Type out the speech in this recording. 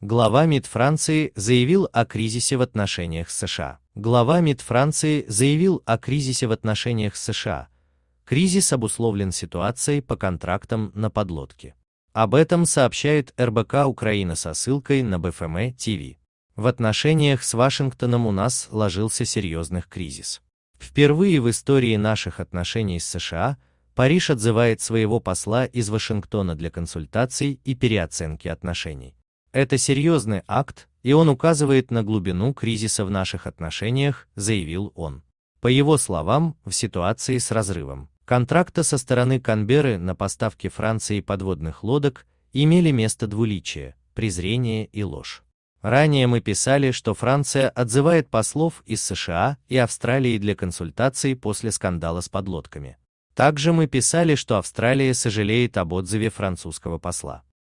Глава МИД Франции заявил о кризисе в отношениях с США. Глава МИД Франции заявил о кризисе в отношениях с США. Кризис обусловлен ситуацией по контрактам на подлодке. Об этом сообщает РБК Украина со ссылкой на БФМ ТВ. В отношениях с Вашингтоном у нас ложился серьезный кризис. Впервые в истории наших отношений с США Париж отзывает своего посла из Вашингтона для консультаций и переоценки отношений. Это серьезный акт, и он указывает на глубину кризиса в наших отношениях, заявил он. По его словам, в ситуации с разрывом контракта со стороны Канберы на поставки Франции подводных лодок имели место двуличие, презрение и ложь. Ранее мы писали, что Франция отзывает послов из США и Австралии для консультаций после скандала с подлодками. Также мы писали, что Австралия сожалеет об отзыве французского посла.